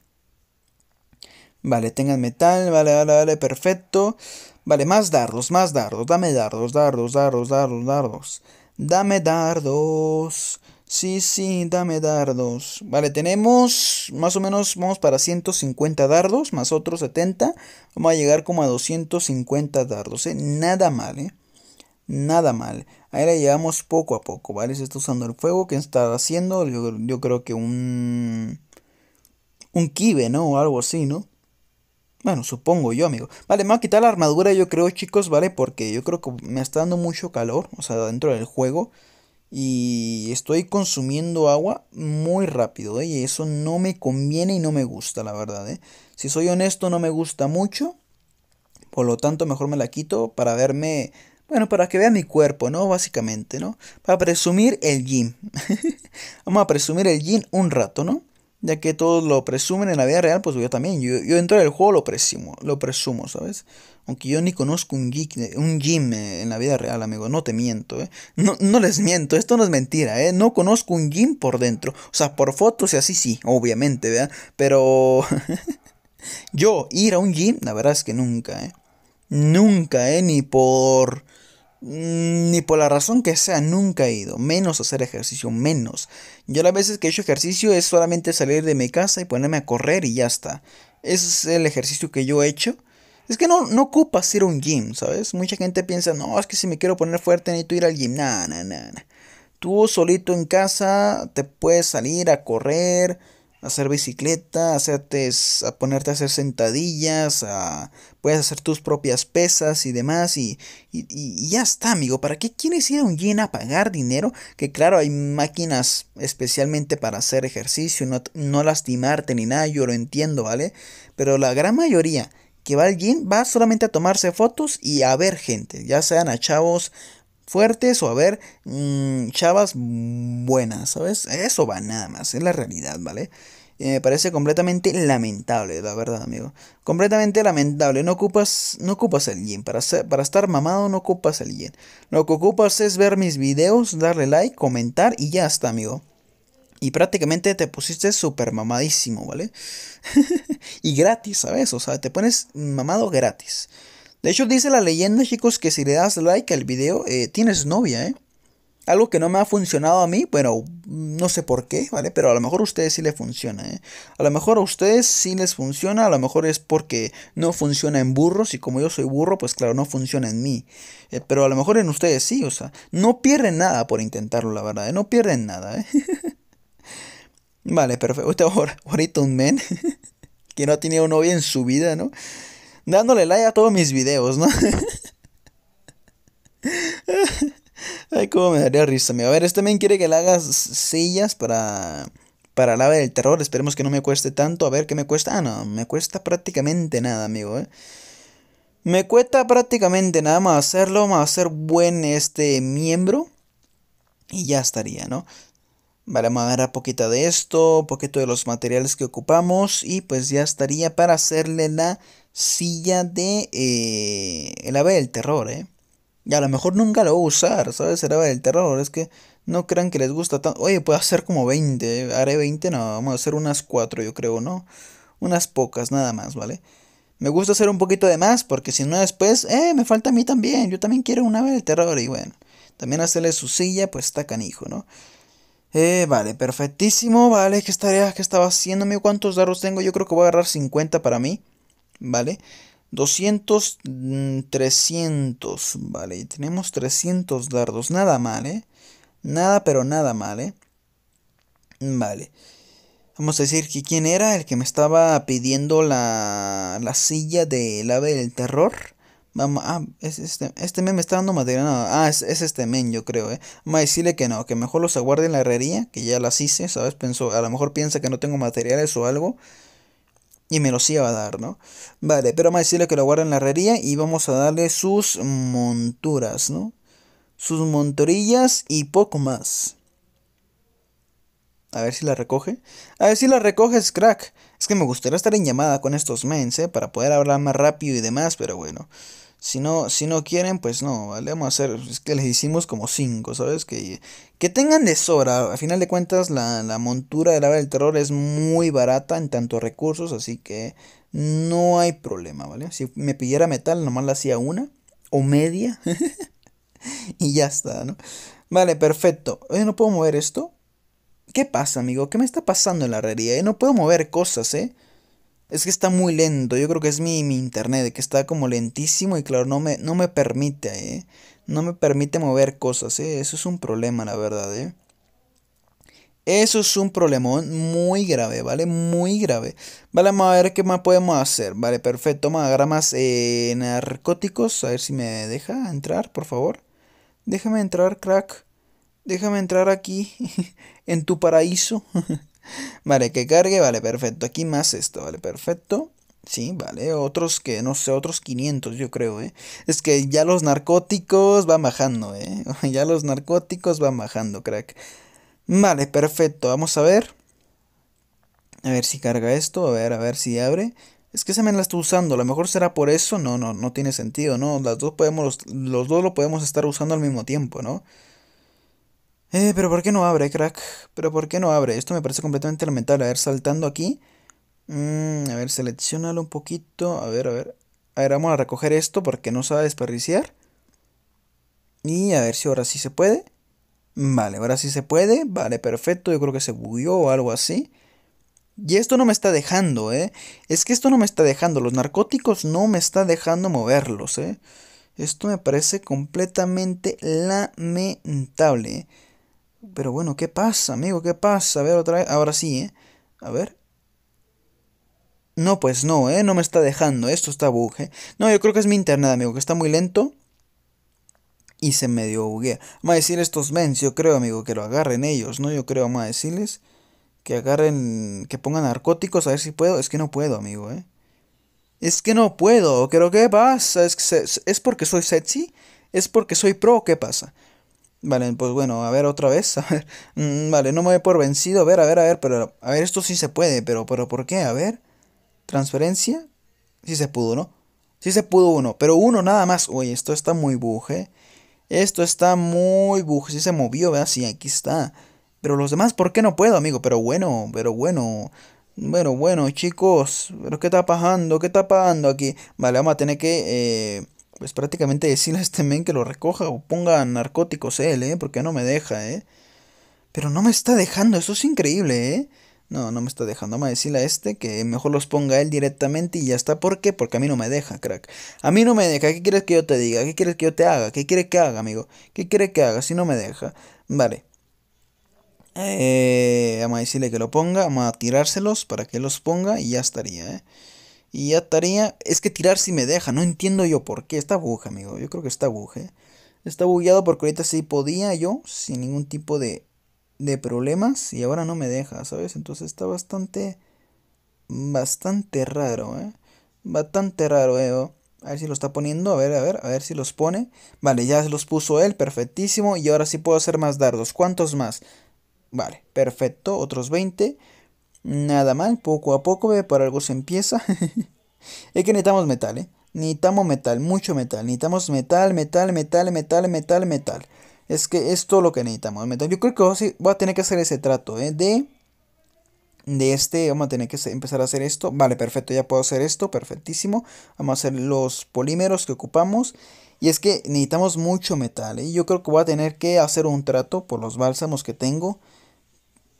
Vale, tengan metal, vale, vale, vale, perfecto. Vale, más dardos, más dardos, dame dardos, dardos, dardos, dardos, dardos. Dame dardos. Sí, sí, dame dardos. Vale, tenemos más o menos, vamos para 150 dardos, más otros 70. Vamos a llegar como a 250 dardos, ¿eh? Nada mal, ¿eh? Nada mal. Ahí la llevamos poco a poco, ¿vale? Se está usando el fuego que está haciendo, yo, yo creo que un... Un kibe, ¿no? O algo así, ¿no? Bueno, supongo yo, amigo. Vale, me voy a quitar la armadura, yo creo, chicos, ¿vale? Porque yo creo que me está dando mucho calor, o sea, dentro del juego y estoy consumiendo agua muy rápido ¿eh? y eso no me conviene y no me gusta, la verdad. ¿eh? Si soy honesto, no me gusta mucho, por lo tanto mejor me la quito para verme, bueno, para que vea mi cuerpo, ¿no? Básicamente, ¿no? Para presumir el gym. Vamos a presumir el gym un rato, ¿no? ya que todos lo presumen en la vida real, pues yo también, yo, yo dentro del juego lo presumo, lo presumo, ¿sabes? Aunque yo ni conozco un, geek, eh, un gym eh, en la vida real, amigo, no te miento, ¿eh? No, no les miento, esto no es mentira, ¿eh? No conozco un gym por dentro, o sea, por fotos y así sí, obviamente, ¿verdad? Pero yo ir a un gym, la verdad es que nunca, ¿eh? Nunca, ¿eh? Ni por Mm, ni por la razón que sea, nunca he ido. Menos hacer ejercicio, menos. Yo las veces que he hecho ejercicio es solamente salir de mi casa y ponerme a correr y ya está. Ese es el ejercicio que yo he hecho. Es que no, no ocupas ir a un gym, ¿sabes? Mucha gente piensa, no, es que si me quiero poner fuerte necesito ir al gym. No, no, no Tú solito en casa te puedes salir a correr hacer bicicleta, hacerte, a ponerte a hacer sentadillas, a, puedes hacer tus propias pesas y demás. Y, y, ya está, amigo. ¿Para qué quieres ir a un gym a pagar dinero? Que claro, hay máquinas especialmente para hacer ejercicio, no, no lastimarte ni nada, yo lo entiendo, ¿vale? Pero la gran mayoría que va al gym va solamente a tomarse fotos y a ver gente, ya sean a chavos fuertes o a ver mm, chavas buenas, ¿sabes? Eso va nada más, es la realidad, ¿vale? me parece completamente lamentable, la verdad, amigo. Completamente lamentable. No ocupas, no ocupas el yen. Para, para estar mamado no ocupas el yen. Lo que ocupas es ver mis videos, darle like, comentar y ya está, amigo. Y prácticamente te pusiste súper mamadísimo, ¿vale? y gratis, ¿sabes? O sea, te pones mamado gratis. De hecho, dice la leyenda, chicos, que si le das like al video, eh, tienes novia, ¿eh? Algo que no me ha funcionado a mí, bueno, no sé por qué, ¿vale? Pero a lo mejor a ustedes sí les funciona, ¿eh? A lo mejor a ustedes sí les funciona, a lo mejor es porque no funciona en burros y como yo soy burro, pues claro, no funciona en mí. Eh, pero a lo mejor en ustedes sí, o sea, no pierden nada por intentarlo, la verdad, ¿eh? No pierden nada, ¿eh? vale, perfecto. Ahorita, ahorita un men que no ha tenido novia en su vida, ¿no? dándole like a todos mis videos, ¿no? Ay, cómo me daría risa, amigo. A ver, este también quiere que le hagas sillas para. Para la el del terror. Esperemos que no me cueste tanto. A ver qué me cuesta. Ah, no, me cuesta prácticamente nada, amigo, ¿eh? Me cuesta prácticamente nada más hacerlo, más hacer buen este miembro. Y ya estaría, ¿no? Vale, vamos a agarrar poquita de esto, poquito de los materiales que ocupamos. Y pues ya estaría para hacerle la silla de eh, el ave del terror, ¿eh? Y a lo mejor nunca lo voy a usar, ¿sabes? El ave del terror, es que no crean que les gusta tanto. Oye, puedo hacer como 20, haré 20, no, vamos a hacer unas 4, yo creo, ¿no? Unas pocas, nada más, ¿vale? Me gusta hacer un poquito de más, porque si no después, eh, me falta a mí también, yo también quiero un ave del terror, y bueno, también hacerle su silla, pues está canijo, ¿no? Eh, vale, perfectísimo, vale, ¿qué tareas que estaba haciendo? ¿Cuántos darros tengo? Yo creo que voy a agarrar 50 para mí. ¿vale? 200, 300, mm, ¿vale? Y tenemos 300 dardos, nada mal, ¿eh? Nada, pero nada mal, ¿eh? Vale. Vamos a decir que quién era el que me estaba pidiendo la, la silla del ave del terror. Vamos, ah, es este, este men me está dando material. ah, es, este men, yo creo, eh. Vamos a decirle que no, que mejor los aguarde en la herrería, que ya las hice, ¿sabes? Pensó, a lo mejor piensa que no tengo materiales o algo y me los iba a dar, ¿no? Vale, pero vamos a decirle que lo guarde en la herrería y vamos a darle sus monturas, ¿no? Sus montorillas y poco más. A ver si la recoge. A ver si la recoge, crack. Es que me gustaría estar en llamada con estos mens, ¿eh? Para poder hablar más rápido y demás, pero bueno. Si no, si no quieren, pues no, ¿vale? Vamos a hacer, es que les hicimos como cinco, ¿sabes? Que, que tengan de sobra. A final de cuentas, la, montura de la del terror es muy barata en tanto recursos, así que no hay problema, ¿vale? Si me pidiera metal, nomás le hacía una o media y ya está, ¿no? Vale, perfecto. Oye, no puedo mover esto. ¿Qué pasa, amigo? ¿Qué me está pasando en la herrería? Eh, no puedo mover cosas, ¿eh? Es que está muy lento, yo creo que es mi, internet, que está como lentísimo y claro, no me, no me permite, ¿eh? No me permite mover cosas, ¿eh? Eso es un problema, la verdad, ¿eh? Eso es un problema muy grave, ¿vale? Muy grave. Vale, vamos a ver qué más podemos hacer. Vale, perfecto. Vamos a más eh, narcóticos. A ver si me deja entrar, por favor. Déjame entrar, crack. Déjame entrar aquí, en tu paraíso. Vale, que cargue, vale, perfecto. Aquí más esto, vale, perfecto. Sí, vale, otros que, no sé, otros 500 yo creo, ¿eh? Es que ya los narcóticos van bajando, ¿eh? Ya los narcóticos van bajando, crack. Vale, perfecto, vamos a ver. A ver si carga esto, a ver, a ver si abre. Es que esa me la está usando, a lo mejor será por eso, no, no, no tiene sentido, ¿no? Las dos podemos, los dos lo podemos estar usando al mismo tiempo, ¿no? Eh, pero ¿por qué no abre, crack? ¿Pero por qué no abre? Esto me parece completamente lamentable. A ver, saltando aquí. Mm, a ver, seleccionalo un poquito. A ver, a ver. A ver, vamos a recoger esto porque no sabe desperdiciar. Y a ver si ahora sí se puede. Vale, ahora sí se puede. Vale, perfecto. Yo creo que se bugueó o algo así. Y esto no me está dejando, ¿eh? Es que esto no me está dejando. Los narcóticos no me está dejando moverlos, ¿eh? Esto me parece completamente lamentable. Pero bueno, ¿qué pasa, amigo? ¿Qué pasa? A ver, otra vez. Ahora sí, ¿eh? A ver. No, pues no, ¿eh? No me está dejando. Esto está bugue No, yo creo que es mi internet, amigo, que está muy lento. Y se medio buguea. Vamos a decir estos mens, yo creo, amigo, que lo agarren ellos, ¿no? Yo creo, vamos a decirles que agarren, que pongan narcóticos, a ver si puedo. Es que no puedo, amigo, ¿eh? Es que no puedo, creo qué pasa. ¿Es, que ¿Es porque soy sexy? ¿Es porque soy pro? ¿Qué pasa? Vale, pues bueno, a ver otra vez, a ver. Mm, vale, no me voy por vencido, a ver, a ver, a ver, pero a ver, esto sí se puede, pero pero ¿por qué? A ver. Transferencia. Sí se pudo, ¿no? Sí se pudo uno, pero uno nada más. Uy, esto está muy buje. Esto está muy buje. Sí se movió, vea Sí, aquí está. Pero los demás, ¿por qué no puedo, amigo? Pero bueno, pero bueno. Bueno, bueno, chicos. ¿Pero qué está pasando? ¿Qué está pasando aquí? Vale, vamos a tener que... Eh, pues prácticamente decirle a este men que lo recoja o ponga narcóticos él, ¿eh? Porque no me deja, ¿eh? Pero no me está dejando, eso es increíble, ¿eh? No, no me está dejando. Vamos a decirle a este que mejor los ponga él directamente y ya está. ¿Por qué? Porque a mí no me deja, crack. A mí no me deja. ¿Qué quieres que yo te diga? ¿Qué quieres que yo te haga? ¿Qué quiere que haga, amigo? ¿Qué quiere que haga si no me deja? Vale. Eh, vamos a decirle que lo ponga. Vamos a tirárselos para que los ponga y ya estaría, ¿eh? Y ya estaría, es que tirar si me deja, no entiendo yo por qué. Está buja, amigo, yo creo que está buja. ¿eh? Está bugueado porque ahorita sí podía yo, sin ningún tipo de, de problemas, y ahora no me deja, ¿sabes? Entonces está bastante, bastante raro, ¿eh? Bastante raro, ¿eh? A ver si lo está poniendo, a ver, a ver, a ver si los pone. Vale, ya los puso él, perfectísimo. Y ahora sí puedo hacer más dardos. ¿Cuántos más? Vale, perfecto, otros 20. Nada mal, poco a poco, ¿ve? por algo se empieza. es que necesitamos metal, ¿eh? Necesitamos metal, mucho metal. Necesitamos metal, metal, metal, metal, metal, metal. Es que es todo lo que necesitamos. Metal. Yo creo que voy a tener que hacer ese trato, ¿eh? De de este, vamos a tener que empezar a hacer esto. Vale, perfecto, ya puedo hacer esto, perfectísimo. Vamos a hacer los polímeros que ocupamos. Y es que necesitamos mucho metal. Y ¿eh? yo creo que voy a tener que hacer un trato por los bálsamos que tengo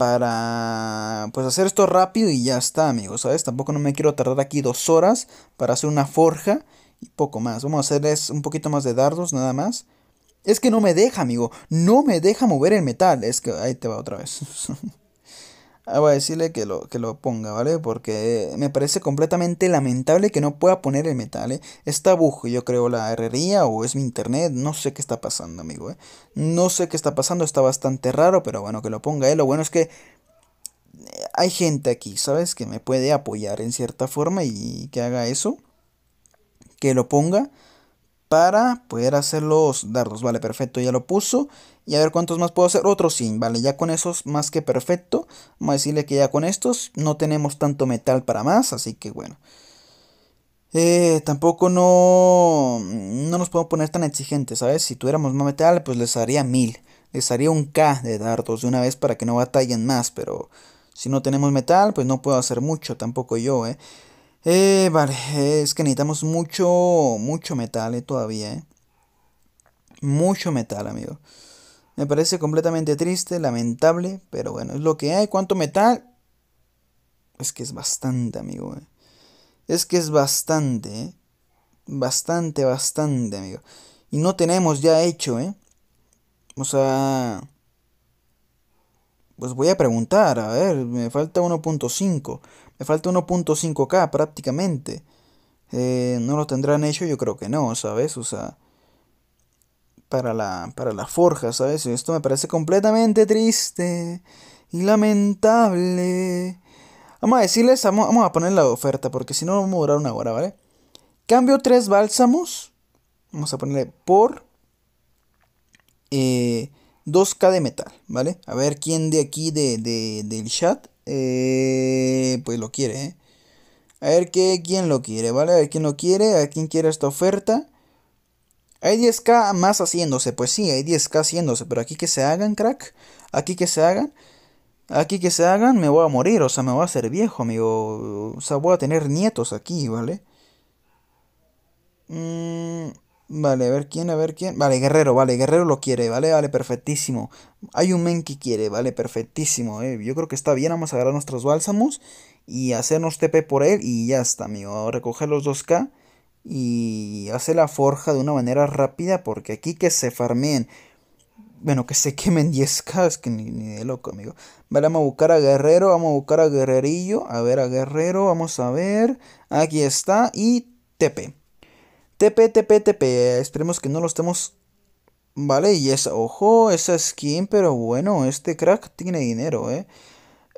para pues hacer esto rápido y ya está, amigos, ¿sabes? Tampoco no me quiero tardar aquí dos horas para hacer una forja y poco más. Vamos a hacerles un poquito más de dardos, nada más. Es que no me deja, amigo, no me deja mover el metal. Es que ahí te va otra vez. Ah, voy a decirle que lo, que lo ponga, ¿vale? Porque me parece completamente lamentable que no pueda poner el metal, ¿eh? Está bujo, yo creo, la herrería o es mi internet, no sé qué está pasando, amigo, ¿eh? No sé qué está pasando, está bastante raro, pero bueno, que lo ponga ¿eh? Lo bueno es que eh, hay gente aquí, ¿sabes? Que me puede apoyar en cierta forma y que haga eso. Que lo ponga para poder hacer los dardos. Vale, perfecto, ya lo puso. Y a ver cuántos más puedo hacer. Otros sí, vale. Ya con esos más que perfecto. Vamos a decirle que ya con estos no tenemos tanto metal para más. Así que bueno. Eh, tampoco no, no nos podemos poner tan exigentes, ¿sabes? Si tuviéramos más metal, pues les haría mil, Les haría un K de dardos de una vez para que no batallen más. Pero si no tenemos metal, pues no puedo hacer mucho. Tampoco yo, ¿eh? Eh, vale, es que necesitamos mucho, mucho metal ¿eh? todavía, ¿eh? Mucho metal, amigo. Me parece completamente triste, lamentable, pero bueno, es lo que hay. ¿Cuánto metal? Es que es bastante, amigo. Eh. Es que es bastante, eh. Bastante, bastante, amigo. Y no tenemos ya hecho, ¿eh? O sea... Pues voy a preguntar, a ver, me falta 1.5. Me falta 1.5k prácticamente. Eh, ¿No lo tendrán hecho? Yo creo que no, ¿sabes? O sea para la, para la forja, ¿sabes? Esto me parece completamente triste y lamentable. Vamos a decirles, vamos, a poner la oferta, porque si no vamos a durar una hora, ¿vale? Cambio tres bálsamos, vamos a ponerle por 2K eh, de metal, ¿vale? A ver quién de aquí del chat, eh, pues lo quiere, ¿eh? A ver qué, quién lo quiere, ¿vale? A ver quién lo quiere, a quién quiere esta oferta. Hay 10k más haciéndose, pues sí, hay 10k haciéndose, pero aquí que se hagan, crack, aquí que se hagan, aquí que se hagan, me voy a morir, o sea, me voy a hacer viejo, amigo, o sea, voy a tener nietos aquí, ¿vale? Mm, vale, a ver quién, a ver quién, vale, Guerrero, vale, Guerrero lo quiere, vale, vale, perfectísimo. Hay un men que quiere, vale, perfectísimo, eh, yo creo que está bien, vamos a agarrar nuestros bálsamos y hacernos TP por él y ya está, amigo, a recoger los 2k y hace la forja de una manera rápida porque aquí que se farmeen, bueno, que se quemen 10k, que ni, ni, de loco, amigo. Vale, vamos a buscar a Guerrero, vamos a buscar a Guerrerillo, a ver a Guerrero, vamos a ver, aquí está, y TP. TP, TP, TP, esperemos que no lo estemos... Vale, y esa, ojo, esa skin, pero bueno, este crack tiene dinero, eh.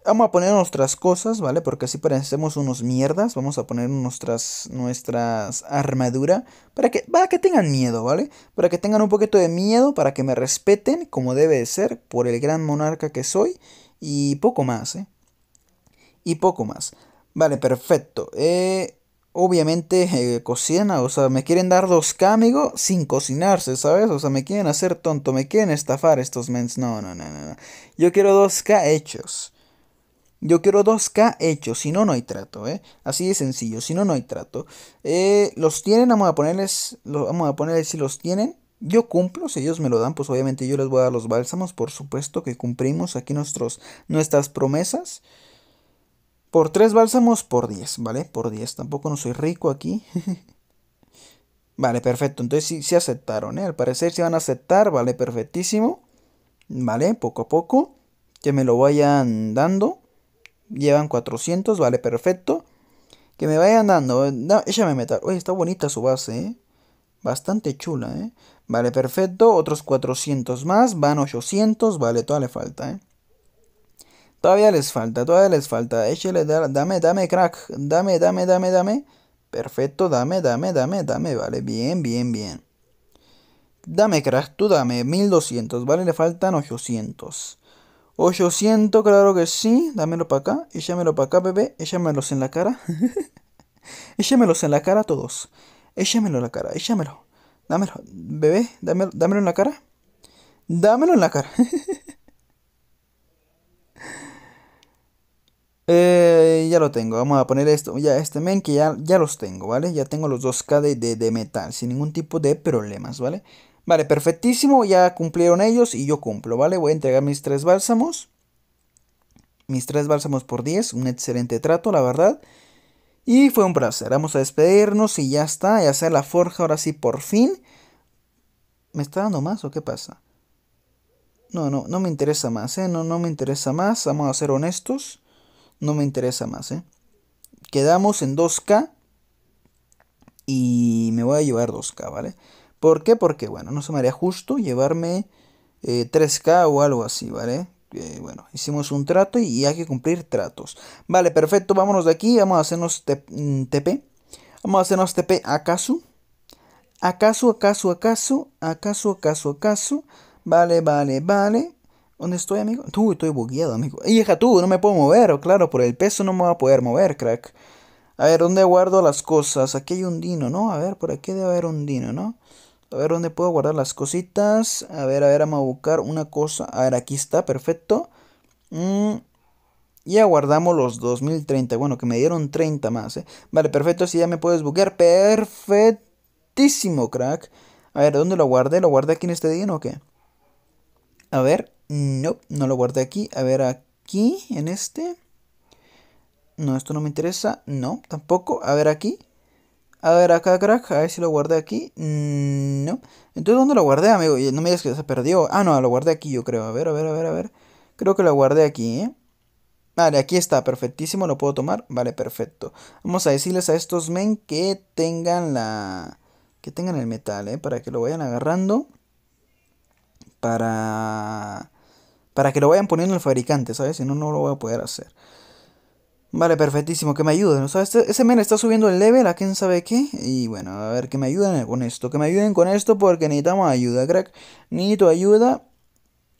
Vamos a poner nuestras cosas, ¿vale? Porque así parecemos unos mierdas. Vamos a poner nuestras, nuestras armadura. Para que, para que tengan miedo, ¿vale? Para que tengan un poquito de miedo, para que me respeten, como debe de ser, por el gran monarca que soy. Y poco más, ¿eh? Y poco más. Vale, perfecto. Eh, obviamente eh, cocina, o sea, me quieren dar 2K, amigo, sin cocinarse, ¿sabes? O sea, me quieren hacer tonto, me quieren estafar estos mens. No, no, no, no, no. Yo quiero 2K hechos. Yo quiero 2K hechos, si no, no hay trato, ¿eh? Así de sencillo, si no, no hay trato. Eh, los tienen, vamos a ponerles, vamos a ponerles si los tienen. Yo cumplo, si ellos me lo dan, pues obviamente yo les voy a dar los bálsamos, por supuesto que cumplimos aquí nuestros, nuestras promesas. Por 3 bálsamos, por 10, ¿vale? Por 10, tampoco no soy rico aquí. vale, perfecto, entonces sí, sí aceptaron, ¿eh? Al parecer sí van a aceptar, vale, perfectísimo. Vale, poco a poco, que me lo vayan dando llevan 400, vale, perfecto. Que me vayan dando, eh, no, me metal. Oye, está bonita su base, ¿eh? Bastante chula, ¿eh? Vale, perfecto. Otros 400 más, van 800, vale, todavía le falta, ¿eh? Todavía les falta, todavía les falta. Échale, dame, dame, crack. Dame, dame, dame, dame. Perfecto, dame, dame, dame, dame, vale. Bien, bien, bien. Dame, crack, tú dame. 1200, vale, le faltan 800. 800, claro que sí. Dámelo para acá. Échamelo para acá, bebé. Échamelos en la cara. Échamelos en la cara todos. Échamelo en la cara. Échamelo. Dámelo. Bebé, dámelo, en la cara. Dámelo en la cara. Eh, ya lo tengo. Vamos a poner esto. Ya este men que ya, ya los tengo, ¿vale? Ya tengo los 2K de metal. Sin ningún tipo de problemas, ¿vale? Vale, perfectísimo, ya cumplieron ellos y yo cumplo, ¿vale? Voy a entregar mis tres bálsamos. Mis tres bálsamos por 10, un excelente trato, la verdad. Y fue un placer, vamos a despedirnos y ya está, ya sea la forja ahora sí por fin. ¿Me está dando más o qué pasa? No, no, no me interesa más, ¿eh? No, no me interesa más, vamos a ser honestos. No me interesa más, ¿eh? Quedamos en 2K y me voy a llevar 2K, ¿vale? ¿Por qué? Porque, bueno, no se me haría justo llevarme 3K eh, o algo así, ¿vale? Eh, bueno, hicimos un trato y hay que cumplir tratos. Vale, perfecto, vámonos de aquí, vamos a hacernos TP. Mm, vamos a hacernos TP acaso. ¿Acaso, acaso, acaso? ¿Acaso, acaso, acaso? Vale, vale, vale. ¿Dónde estoy, amigo? Tú, estoy bugueado, amigo. Hija, tú, no me puedo mover. Oh, claro, por el peso no me voy a poder mover, crack. A ver, ¿dónde guardo las cosas? Aquí hay un dino, ¿no? A ver, por aquí debe haber un dino, ¿no? A ver dónde puedo guardar las cositas. A ver, a ver, vamos a buscar una cosa. A ver, aquí está, perfecto. Mm, ya Y aguardamos los 2030. Bueno, que me dieron 30 más. ¿eh? Vale, perfecto. Así ya me puedes buscar. Perfectísimo, crack. A ver, ¿dónde lo guardé? ¿Lo guardé aquí en este día o qué? A ver. No, no lo guardé aquí. A ver, aquí, en este. No, esto no me interesa. No, tampoco. A ver, aquí. A ver, acá, crack. A ver si lo guardé aquí. Mm, no. Entonces, ¿dónde lo guardé, amigo? No me digas que se perdió. Ah, no, lo guardé aquí, yo creo. A ver, a ver, a ver, a ver. Creo que lo guardé aquí, ¿eh? Vale, aquí está, perfectísimo, lo puedo tomar. Vale, perfecto. Vamos a decirles a estos men que tengan la... Que tengan el metal, ¿eh? Para que lo vayan agarrando. Para... Para que lo vayan poniendo el fabricante, ¿sabes? Si no, no lo voy a poder hacer. Vale, perfectísimo, que me ayuden. O sea, este, ese men está subiendo el level a quién sabe qué. Y bueno, a ver, que me ayuden con esto. Que me ayuden con esto porque necesitamos ayuda, crack. Necesito ayuda.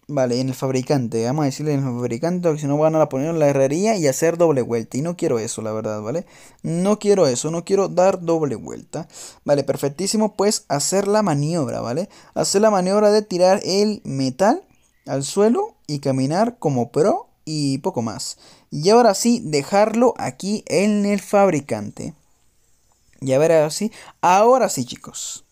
Vale, en el fabricante. Vamos a decirle en el fabricante que si no van a poner en la herrería y hacer doble vuelta. Y no quiero eso, la verdad, ¿vale? No quiero eso, no quiero dar doble vuelta. Vale, perfectísimo. Pues hacer la maniobra, ¿vale? Hacer la maniobra de tirar el metal al suelo y caminar como pro y poco más. Y ahora sí, dejarlo aquí en el fabricante. Ya a así. Ahora sí, chicos.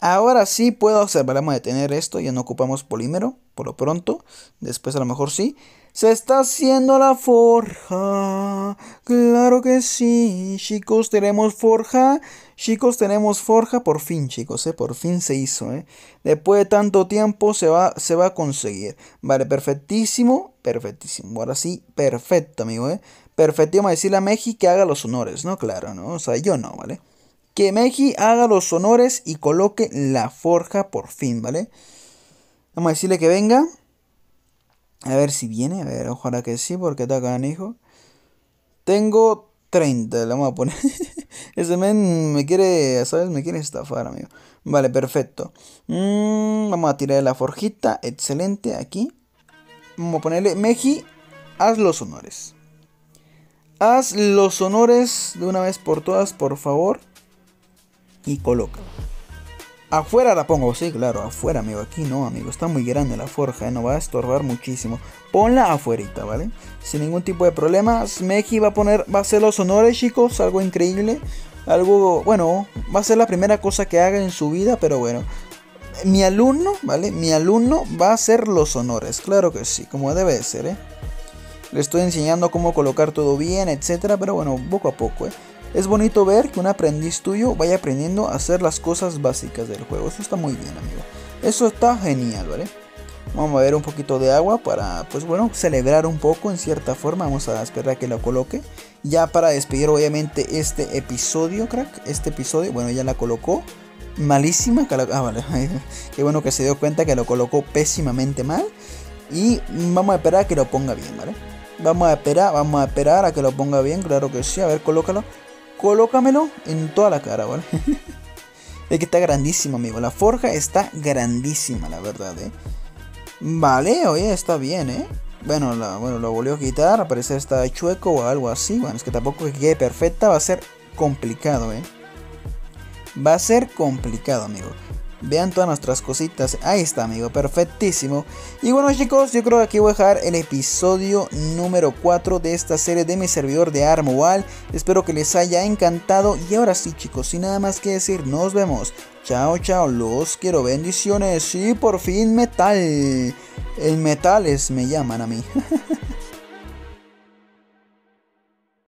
Ahora sí puedo observar a tener esto. Ya no ocupamos polímero por lo pronto. Después a lo mejor sí. Se está haciendo la forja. Claro que sí. Chicos, tenemos forja. Chicos, tenemos forja. Por fin, chicos. Eh. Por fin se hizo. Eh. Después de tanto tiempo se va, se va a conseguir. Vale, perfectísimo. Perfectísimo. Ahora sí, perfecto, amigo, ¿eh? Perfecto. a decirle a Meji que haga los honores, ¿no? Claro, ¿no? O sea, yo no, ¿vale? Que Meji haga los honores y coloque la forja por fin, ¿vale? Vamos a decirle que venga. A ver si viene. A ver, ojalá que sí, porque está hijo Tengo 30, le vamos a poner. Ese men me quiere, ¿sabes? Me quiere estafar, amigo. Vale, perfecto. Mm, vamos a tirar la forjita. Excelente, aquí. Vamos a ponerle Meji, haz los honores. Haz los honores de una vez por todas, por favor. Y coloca. Afuera la pongo, sí, claro, afuera, amigo. Aquí no, amigo. Está muy grande la forja, eh, no va a estorbar muchísimo. Ponla afuerita, ¿vale? Sin ningún tipo de problemas. Meji va a poner, va a hacer los honores, chicos. Algo increíble. Algo, bueno, va a ser la primera cosa que haga en su vida, pero bueno mi alumno, ¿vale? Mi alumno va a hacer los honores, claro que sí, como debe ser, ¿eh? Le estoy enseñando cómo colocar todo bien, etcétera, pero bueno, poco a poco, ¿eh? Es bonito ver que un aprendiz tuyo vaya aprendiendo a hacer las cosas básicas del juego. Eso está muy bien, amigo. Eso está genial, ¿vale? Vamos a ver un poquito de agua para, pues bueno, celebrar un poco en cierta forma. Vamos a esperar a que lo coloque. Ya para despedir obviamente este episodio, crack. Este episodio, bueno, ya la colocó malísima. Que ah, Qué bueno que se dio cuenta que lo colocó pésimamente mal. Y vamos a esperar a que lo ponga bien, ¿vale? Vamos a esperar, vamos a esperar a que lo ponga bien, claro que sí. A ver, colócalo. Colócamelo en toda la cara, ¿vale? es que está grandísimo, amigo. La forja está grandísima, la verdad, ¿eh? Vale, oye, está bien, ¿eh? Bueno, bueno, lo volvió a quitar. Parece que está chueco o algo así. Bueno, es que tampoco que quede perfecta. Va a ser complicado, ¿eh? Va a ser complicado, amigo. Vean todas nuestras cositas. Ahí está, amigo. Perfectísimo. Y bueno, chicos, yo creo que aquí voy a dejar el episodio número 4 de esta serie de mi servidor de wall. Espero que les haya encantado. Y ahora sí, chicos, sin nada más que decir, nos vemos. Chao, chao. Los quiero. Bendiciones. Y por fin metal. metal es... me llaman a mí.